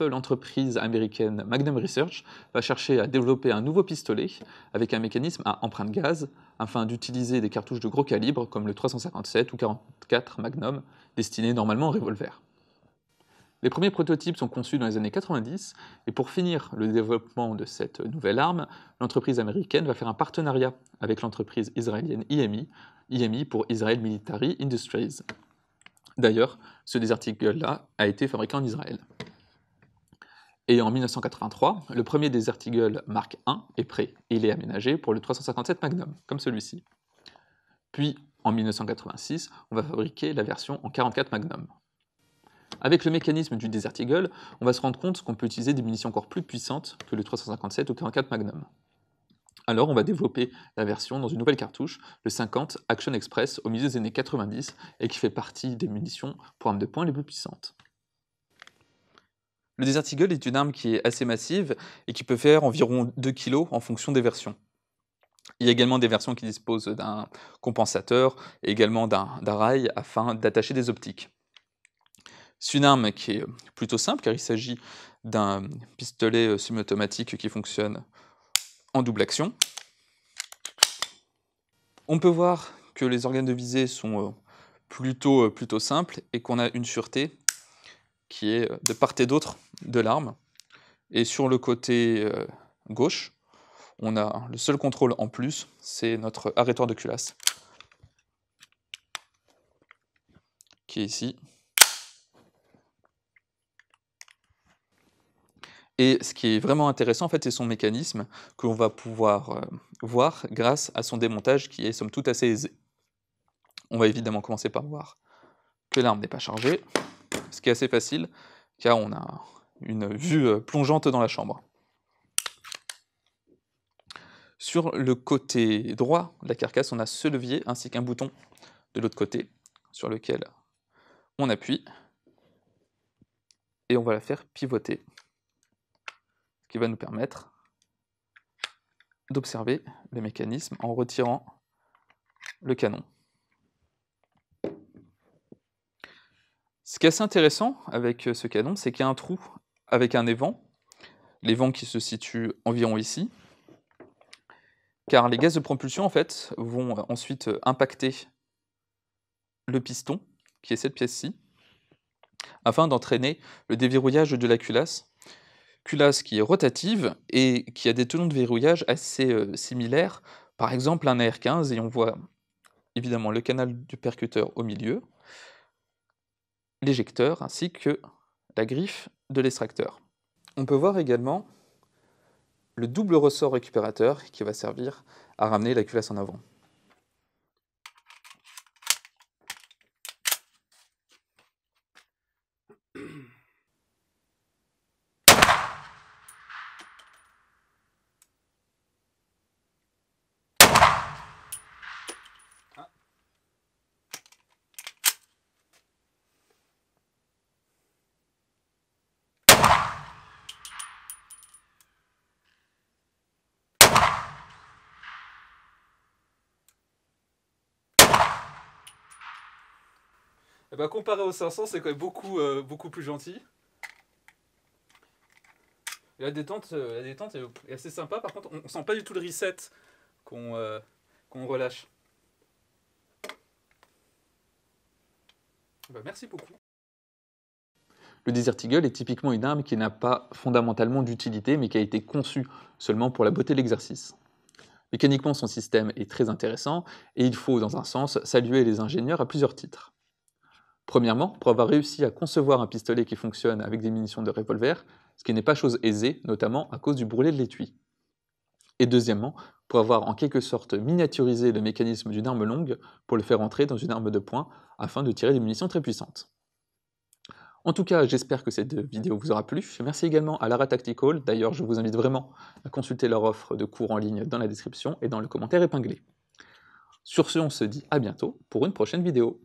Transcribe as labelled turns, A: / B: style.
A: l'entreprise américaine Magnum Research va chercher à développer un nouveau pistolet avec un mécanisme à empreinte gaz afin d'utiliser des cartouches de gros calibre comme le 357 ou 44 Magnum destinées normalement aux revolvers. Les premiers prototypes sont conçus dans les années 90 et pour finir le développement de cette nouvelle arme, l'entreprise américaine va faire un partenariat avec l'entreprise israélienne IMI, IMI pour Israel Military Industries. D'ailleurs, ce désarticle-là a été fabriqué en Israël. Et en 1983, le premier Desert Eagle Mark I est prêt. Il est aménagé pour le 357 Magnum, comme celui-ci. Puis, en 1986, on va fabriquer la version en 44 Magnum. Avec le mécanisme du Desert Eagle, on va se rendre compte qu'on peut utiliser des munitions encore plus puissantes que le 357 ou 44 Magnum. Alors on va développer la version dans une nouvelle cartouche, le 50 Action Express au milieu des années 90 et qui fait partie des munitions pour armes de poing les plus puissantes. Le Desert Eagle est une arme qui est assez massive et qui peut faire environ 2 kg en fonction des versions. Il y a également des versions qui disposent d'un compensateur et également d'un rail afin d'attacher des optiques. C'est une arme qui est plutôt simple car il s'agit d'un pistolet euh, semi-automatique qui fonctionne en double action. On peut voir que les organes de visée sont euh, plutôt, euh, plutôt simples et qu'on a une sûreté qui est euh, de part et d'autre de l'arme. Et sur le côté euh, gauche, on a le seul contrôle en plus, c'est notre arrêtoir de culasse, qui est ici. Et ce qui est vraiment intéressant, en fait, c'est son mécanisme que l'on va pouvoir euh, voir grâce à son démontage qui est somme toute assez aisé. On va évidemment commencer par voir que l'arme n'est pas chargée ce qui est assez facile, car on a une vue euh, plongeante dans la chambre. Sur le côté droit de la carcasse, on a ce levier ainsi qu'un bouton de l'autre côté sur lequel on appuie et on va la faire pivoter, ce qui va nous permettre d'observer le mécanisme en retirant le canon. Ce qui est assez intéressant avec euh, ce canon, c'est qu'il y a un trou avec un évent, l'évent qui se situe environ ici, car les gaz de propulsion en fait vont euh, ensuite euh, impacter le piston, qui est cette pièce-ci, afin d'entraîner le déverrouillage de la culasse. Culasse qui est rotative et qui a des tenons de verrouillage assez similaires, par exemple un AR-15, et on voit évidemment le canal du percuteur au milieu, l'éjecteur ainsi que la griffe de l'extracteur. On peut voir également le double ressort récupérateur qui va servir à ramener la culasse en avant. Eh ben, comparé au 500, c'est quand même beaucoup, euh, beaucoup plus gentil. la détente, euh, la détente est assez sympa. Par contre, on, ne sent pas du tout le reset qu'on euh, qu'on relâche. Bah, merci beaucoup. Le Desert Eagle est typiquement une arme qui n'a pas fondamentalement d'utilité, mais qui a été conçue seulement pour la beauté de l'exercice. Mécaniquement, son système est très intéressant, et il faut, dans un sens, saluer les ingénieurs à plusieurs titres. Premièrement, pour avoir réussi à concevoir un pistolet qui fonctionne avec des munitions de revolver, ce qui n'est pas chose aisée, notamment à cause du brûlé de l'étui. Et deuxièmement, pour avoir en quelque sorte miniaturisé le mécanisme d'une arme longue pour le faire entrer dans une arme de poing afin de tirer des munitions très puissantes. En tout cas, j'espère que cette vidéo vous aura plu. Merci également à Lara Tactical. D'ailleurs, je vous invite vraiment à consulter leur offre de cours en ligne dans la description et dans le commentaire épinglé. Sur ce, on se dit à bientôt pour une prochaine vidéo.